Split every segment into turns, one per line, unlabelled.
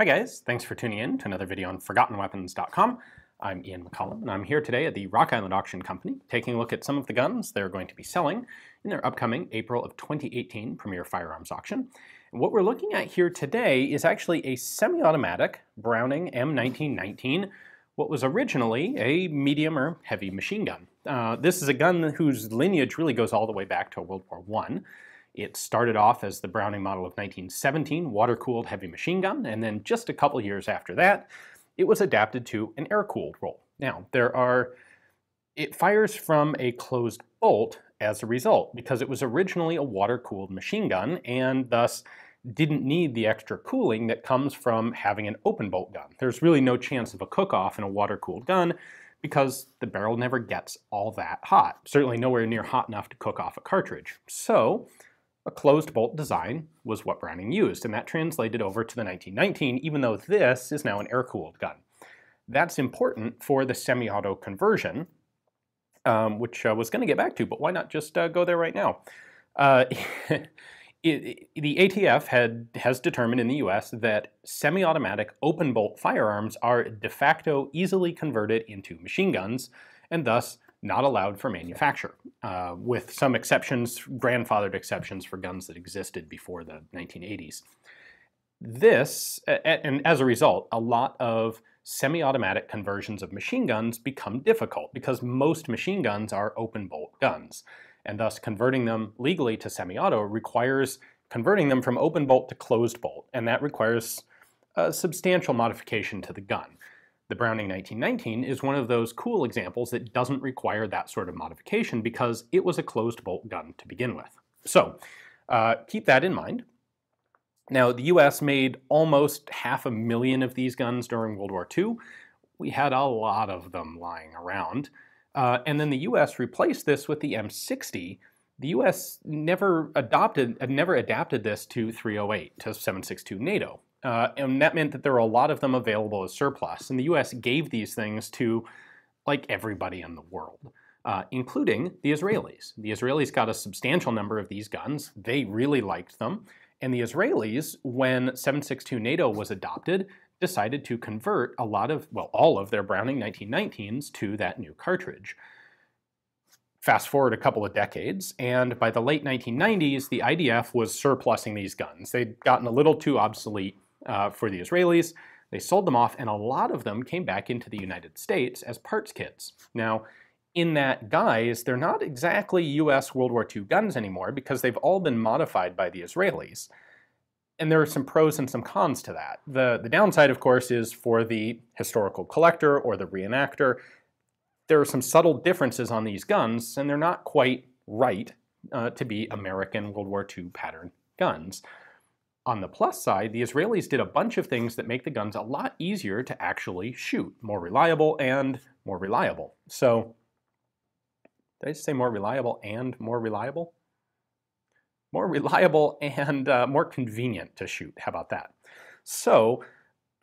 Hi guys, thanks for tuning in to another video on ForgottenWeapons.com. I'm Ian McCollum, and I'm here today at the Rock Island Auction Company taking a look at some of the guns they're going to be selling in their upcoming April of 2018 Premier Firearms Auction. And what we're looking at here today is actually a semi-automatic Browning M1919, what was originally a medium or heavy machine gun. Uh, this is a gun whose lineage really goes all the way back to World War I. It started off as the Browning model of 1917 water-cooled heavy machine gun, and then just a couple years after that, it was adapted to an air-cooled role. Now, there are it fires from a closed bolt as a result, because it was originally a water-cooled machine gun, and thus didn't need the extra cooling that comes from having an open bolt gun. There's really no chance of a cook-off in a water-cooled gun, because the barrel never gets all that hot, certainly nowhere near hot enough to cook off a cartridge. So a closed bolt design was what Browning used, and that translated over to the 1919, even though this is now an air-cooled gun. That's important for the semi-auto conversion, um, which I uh, was going to get back to, but why not just uh, go there right now? Uh, it, it, the ATF had, has determined in the US that semi-automatic open bolt firearms are de facto easily converted into machine guns, and thus not allowed for manufacture, uh, with some exceptions, grandfathered exceptions for guns that existed before the 1980s. This, and as a result, a lot of semi automatic conversions of machine guns become difficult because most machine guns are open bolt guns, and thus converting them legally to semi auto requires converting them from open bolt to closed bolt, and that requires a substantial modification to the gun. The Browning 1919 is one of those cool examples that doesn't require that sort of modification because it was a closed bolt gun to begin with. So uh, keep that in mind. Now, the US made almost half a million of these guns during World War II. We had a lot of them lying around. Uh, and then the US replaced this with the M60. The US never adopted, never adapted this to 308, to 762 NATO. Uh, and that meant that there were a lot of them available as surplus. And the US gave these things to like everybody in the world, uh, including the Israelis. The Israelis got a substantial number of these guns. They really liked them. And the Israelis, when 762 NATO was adopted, decided to convert a lot of, well, all of their Browning 1919s to that new cartridge. Fast forward a couple of decades, and by the late 1990s, the IDF was surplusing these guns. They'd gotten a little too obsolete uh, for the Israelis. They sold them off, and a lot of them came back into the United States as parts kits. Now, in that guise, they're not exactly US World War II guns anymore because they've all been modified by the Israelis. And there are some pros and some cons to that. The, the downside, of course, is for the historical collector or the reenactor, there are some subtle differences on these guns, and they're not quite right uh, to be American World War II pattern guns. On the plus side, the Israelis did a bunch of things that make the guns a lot easier to actually shoot, more reliable and more reliable. So, did I say more reliable and more reliable? More reliable and uh, more convenient to shoot. How about that? So,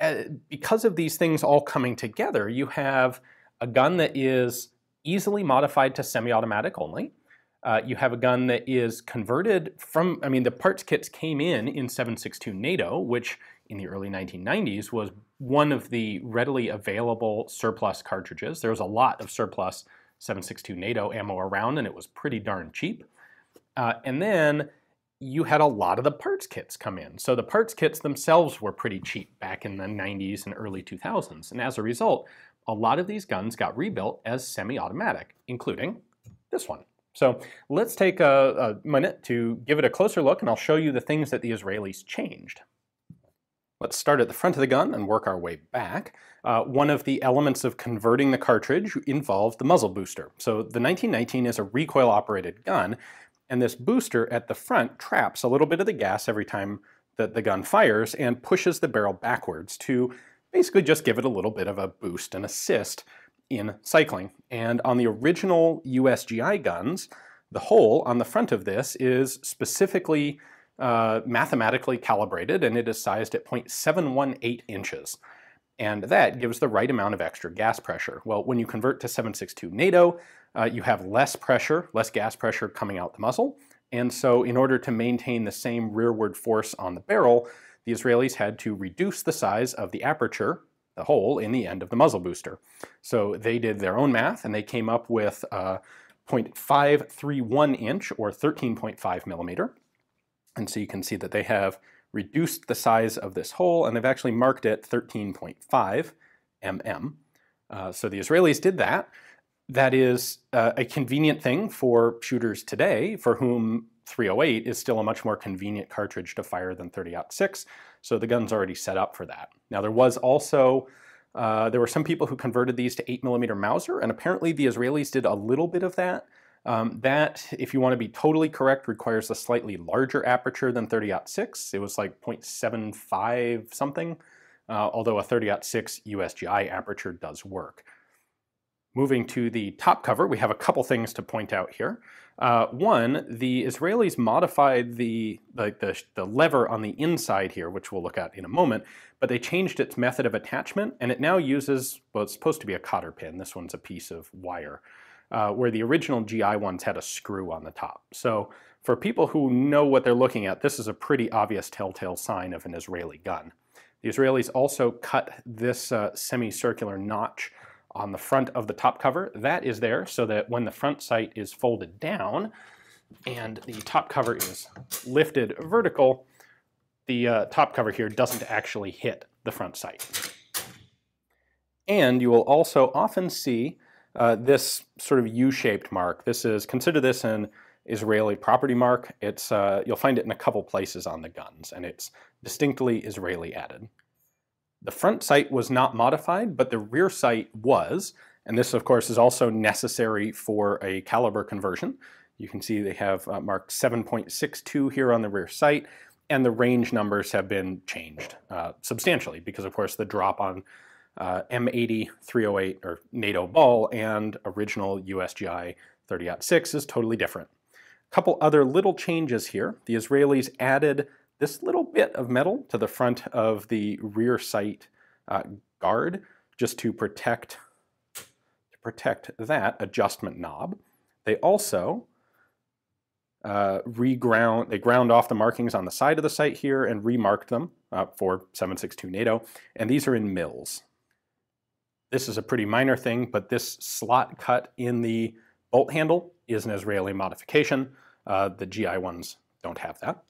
uh, because of these things all coming together, you have a gun that is easily modified to semi-automatic only. Uh, you have a gun that is converted from, I mean, the parts kits came in in 7.62 NATO, which in the early 1990s was one of the readily available surplus cartridges. There was a lot of surplus 7.62 NATO ammo around, and it was pretty darn cheap. Uh, and then you had a lot of the parts kits come in. So the parts kits themselves were pretty cheap back in the 90s and early 2000s. And as a result, a lot of these guns got rebuilt as semi-automatic, including this one. So let's take a, a minute to give it a closer look and I'll show you the things that the Israelis changed. Let's start at the front of the gun and work our way back. Uh, one of the elements of converting the cartridge involved the muzzle booster. So the 1919 is a recoil operated gun, and this booster at the front traps a little bit of the gas every time that the gun fires and pushes the barrel backwards to basically just give it a little bit of a boost and assist in cycling. And on the original USGI guns, the hole on the front of this is specifically uh, mathematically calibrated and it is sized at 0.718 inches. And that gives the right amount of extra gas pressure. Well, when you convert to 762 NATO, uh, you have less pressure, less gas pressure coming out the muzzle. And so in order to maintain the same rearward force on the barrel, the Israelis had to reduce the size of the aperture the hole in the end of the muzzle booster. So they did their own math and they came up with 0.531 inch or 13.5 millimeter. And so you can see that they have reduced the size of this hole and they've actually marked it 13.5 mm. Uh, so the Israelis did that. That is uh, a convenient thing for shooters today for whom 308 is still a much more convenient cartridge to fire than 30-06. So the gun's already set up for that. Now there was also, uh, there were some people who converted these to 8 millimeter Mauser, and apparently the Israelis did a little bit of that. Um, that, if you want to be totally correct, requires a slightly larger aperture than 30-06. It was like 0.75 something, uh, although a 30-06 USGI aperture does work. Moving to the top cover, we have a couple things to point out here. Uh, one, the Israelis modified the, the, the, the, lever on the inside here, which we'll look at in a moment, but they changed its method of attachment, and it now uses, well, it's supposed to be a cotter pin. This one's a piece of wire, uh, where the original GI ones had a screw on the top. So for people who know what they're looking at, this is a pretty obvious telltale sign of an Israeli gun. The Israelis also cut this uh, semicircular notch on the front of the top cover. That is there so that when the front sight is folded down and the top cover is lifted vertical, the uh, top cover here doesn't actually hit the front sight. And you will also often see uh, this sort of U-shaped mark. This is, consider this an Israeli property mark. It's, uh, you'll find it in a couple places on the guns, and it's distinctly Israeli added. The front sight was not modified, but the rear sight was, and this of course is also necessary for a caliber conversion. You can see they have uh, marked 7.62 here on the rear sight, and the range numbers have been changed uh, substantially because of course the drop on uh, M80 308 or NATO ball and original USGI 30.6 is totally different. A couple other little changes here. The Israelis added this little bit of metal to the front of the rear sight uh, guard just to protect, to protect that adjustment knob. They also uh, reground, they ground off the markings on the side of the sight here and remarked them uh, for 762 NATO, and these are in mills. This is a pretty minor thing, but this slot cut in the bolt handle is an Israeli modification. Uh, the GI ones don't have that.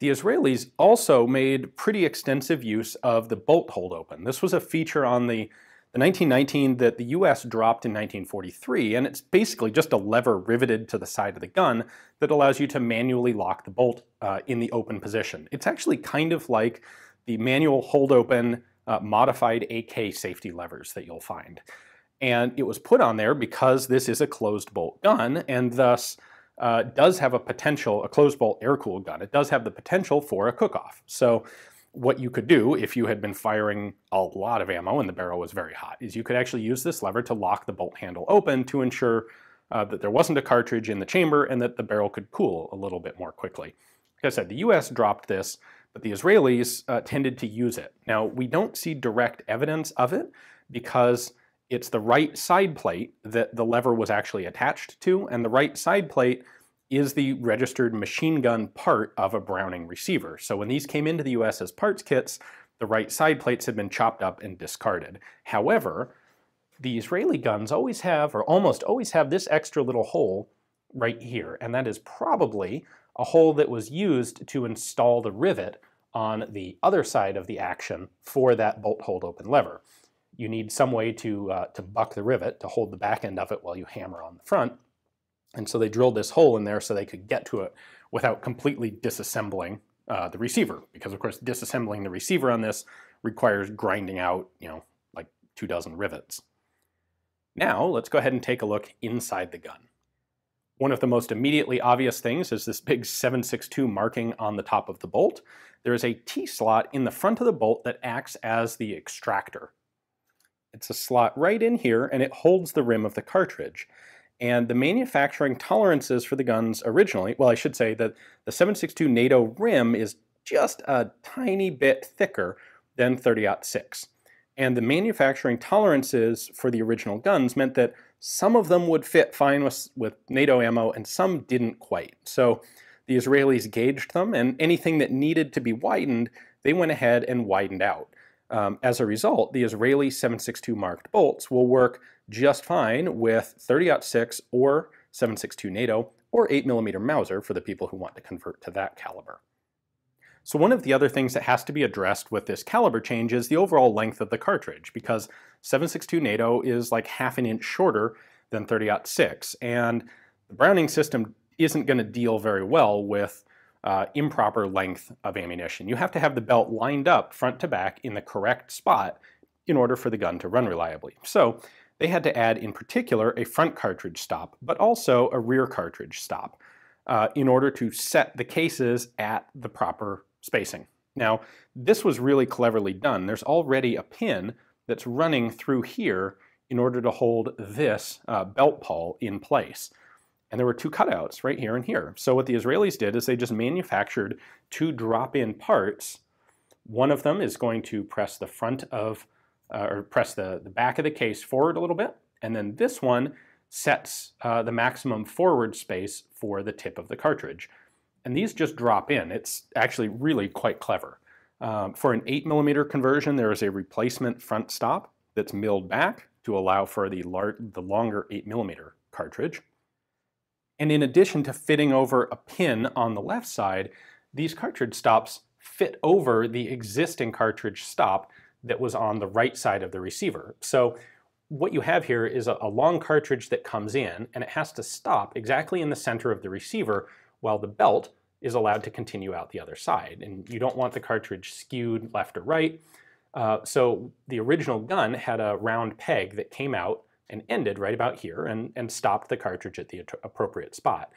The Israelis also made pretty extensive use of the bolt hold open. This was a feature on the, the 1919 that the US dropped in 1943, and it's basically just a lever riveted to the side of the gun that allows you to manually lock the bolt uh, in the open position. It's actually kind of like the manual hold open uh, modified AK safety levers that you'll find. And it was put on there because this is a closed bolt gun, and thus uh, does have a potential, a closed bolt air cooled gun, it does have the potential for a cook off. So, what you could do if you had been firing a lot of ammo and the barrel was very hot is you could actually use this lever to lock the bolt handle open to ensure uh, that there wasn't a cartridge in the chamber and that the barrel could cool a little bit more quickly. Like I said, the US dropped this, but the Israelis uh, tended to use it. Now, we don't see direct evidence of it because it's the right side plate that the lever was actually attached to, and the right side plate is the registered machine gun part of a Browning receiver. So when these came into the US as parts kits, the right side plates had been chopped up and discarded. However, the Israeli guns always have, or almost always have, this extra little hole right here, and that is probably a hole that was used to install the rivet on the other side of the action for that bolt hold open lever you need some way to, uh, to buck the rivet, to hold the back end of it while you hammer on the front. And so they drilled this hole in there so they could get to it without completely disassembling uh, the receiver. Because of course, disassembling the receiver on this requires grinding out, you know, like two dozen rivets. Now, let's go ahead and take a look inside the gun. One of the most immediately obvious things is this big 762 marking on the top of the bolt. There is a T-slot in the front of the bolt that acts as the extractor. It's a slot right in here and it holds the rim of the cartridge. And the manufacturing tolerances for the guns originally, well I should say that the 7.62 NATO rim is just a tiny bit thicker than 30-06. And the manufacturing tolerances for the original guns meant that some of them would fit fine with, with NATO ammo and some didn't quite. So the Israelis gauged them and anything that needed to be widened, they went ahead and widened out. Um, as a result, the Israeli 762 marked bolts will work just fine with 30-06 or 762 NATO or 8mm Mauser for the people who want to convert to that caliber. So one of the other things that has to be addressed with this caliber change is the overall length of the cartridge, because 7.62 NATO is like half an inch shorter than 30.6, and the Browning system isn't going to deal very well with uh, improper length of ammunition. You have to have the belt lined up front to back in the correct spot in order for the gun to run reliably. So they had to add in particular a front cartridge stop, but also a rear cartridge stop uh, in order to set the cases at the proper spacing. Now, this was really cleverly done. There's already a pin that's running through here in order to hold this uh, belt pole in place and there were two cutouts right here and here. So what the Israelis did is they just manufactured two drop-in parts. One of them is going to press the front of, uh, or press the, the back of the case forward a little bit, and then this one sets uh, the maximum forward space for the tip of the cartridge. And these just drop in. It's actually really quite clever. Um, for an 8 millimeter conversion, there is a replacement front stop that's milled back to allow for the, the longer 8 millimeter cartridge. And in addition to fitting over a pin on the left side, these cartridge stops fit over the existing cartridge stop that was on the right side of the receiver. So what you have here is a, a, long cartridge that comes in and it has to stop exactly in the center of the receiver while the belt is allowed to continue out the other side. And you don't want the cartridge skewed left or right. Uh, so the original gun had a round peg that came out and ended right about here and, and stopped the cartridge at the appropriate spot.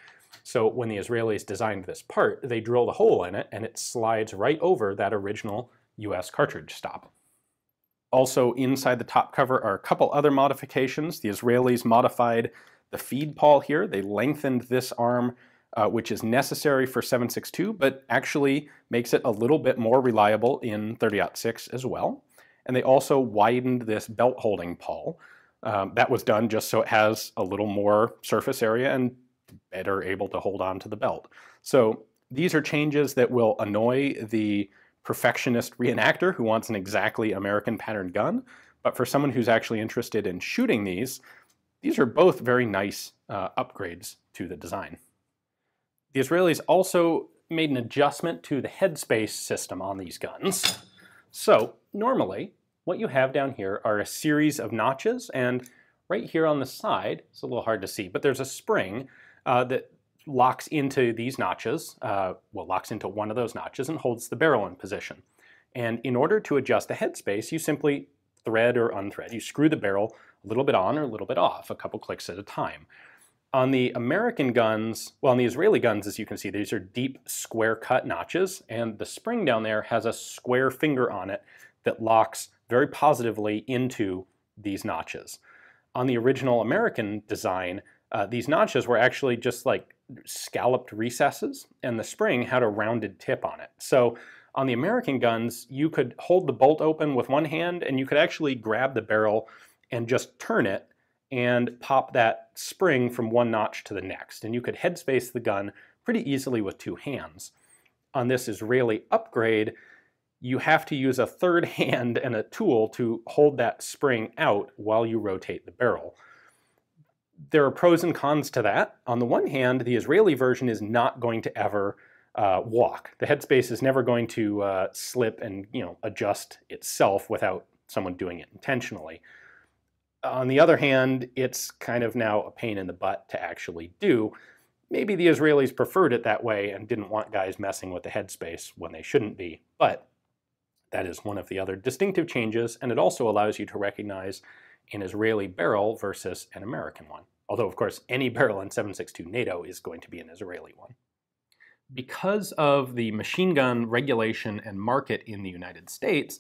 So when the Israelis designed this part, they drilled a hole in it and it slides right over that original US cartridge stop. Also inside the top cover are a couple other modifications. The Israelis modified the feed pawl here. They lengthened this arm, uh, which is necessary for 7.62, but actually makes it a little bit more reliable in 30-06 as well. And they also widened this belt holding pawl, um, that was done just so it has a little more surface area and better able to hold on to the belt. So these are changes that will annoy the perfectionist reenactor who wants an exactly American pattern gun. But for someone who's actually interested in shooting these, these are both very nice uh, upgrades to the design. The Israelis also made an adjustment to the headspace system on these guns. So normally what you have down here are a series of notches and right here on the side, it's a little hard to see, but there's a spring uh, that locks into these notches, uh, well locks into one of those notches and holds the barrel in position. And in order to adjust the headspace, you simply thread or unthread. You screw the barrel a little bit on or a little bit off, a couple clicks at a time. On the American guns, well on the Israeli guns as you can see, these are deep square cut notches and the spring down there has a square finger on it that locks very positively into these notches. On the original American design, uh, these notches were actually just like scalloped recesses, and the spring had a rounded tip on it. So on the American guns, you could hold the bolt open with one hand, and you could actually grab the barrel and just turn it and pop that spring from one notch to the next. And you could headspace the gun pretty easily with two hands. On this Israeli upgrade, you have to use a third hand and a tool to hold that spring out while you rotate the barrel. There are pros and cons to that. On the one hand, the Israeli version is not going to ever uh, walk. The headspace is never going to uh, slip and you know adjust itself without someone doing it intentionally. On the other hand, it's kind of now a pain in the butt to actually do. Maybe the Israelis preferred it that way and didn't want guys messing with the headspace when they shouldn't be, but that is one of the other distinctive changes, and it also allows you to recognize an Israeli barrel versus an American one. Although, of course, any barrel in 7.62 NATO is going to be an Israeli one. Because of the machine gun regulation and market in the United States,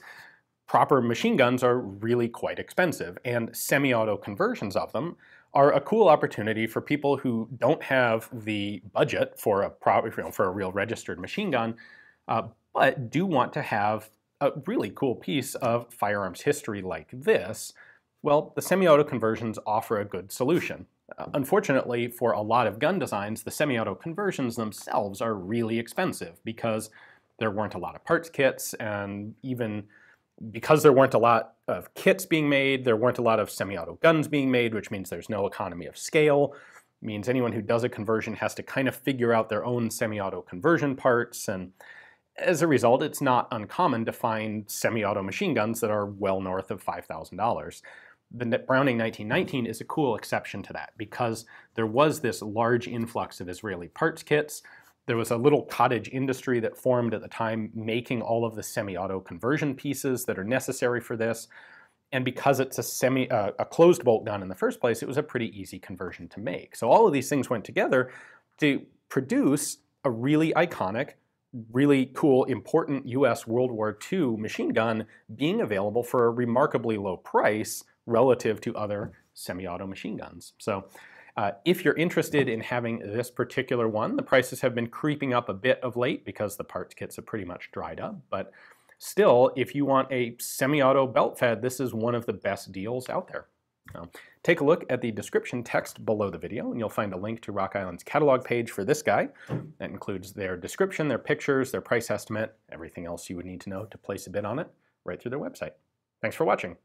proper machine guns are really quite expensive, and semi-auto conversions of them are a cool opportunity for people who don't have the budget for a, pro- for a real registered machine gun, uh, but do want to have a really cool piece of firearms history like this, well, the semi-auto conversions offer a good solution. Uh, unfortunately, for a lot of gun designs, the semi-auto conversions themselves are really expensive because there weren't a lot of parts kits, and even because there weren't a lot of kits being made, there weren't a lot of semi-auto guns being made, which means there's no economy of scale. means anyone who does a conversion has to kind of figure out their own semi-auto conversion parts, and as a result, it's not uncommon to find semi-auto machine guns that are well north of $5,000. The Browning 1919 is a cool exception to that because there was this large influx of Israeli parts kits. There was a little cottage industry that formed at the time making all of the semi-auto conversion pieces that are necessary for this. And because it's a semi uh, a closed bolt gun in the first place, it was a pretty easy conversion to make. So all of these things went together to produce a really iconic really cool, important US World War II machine gun being available for a remarkably low price relative to other semi-auto machine guns. So uh, if you're interested in having this particular one, the prices have been creeping up a bit of late because the parts kits have pretty much dried up, but still, if you want a semi-auto belt fed, this is one of the best deals out there. Now, take a look at the description text below the video, and you'll find a link to Rock Island's catalog page for this guy. That includes their description, their pictures, their price estimate, everything else you would need to know to place a bid on it, right through their website. Thanks for watching.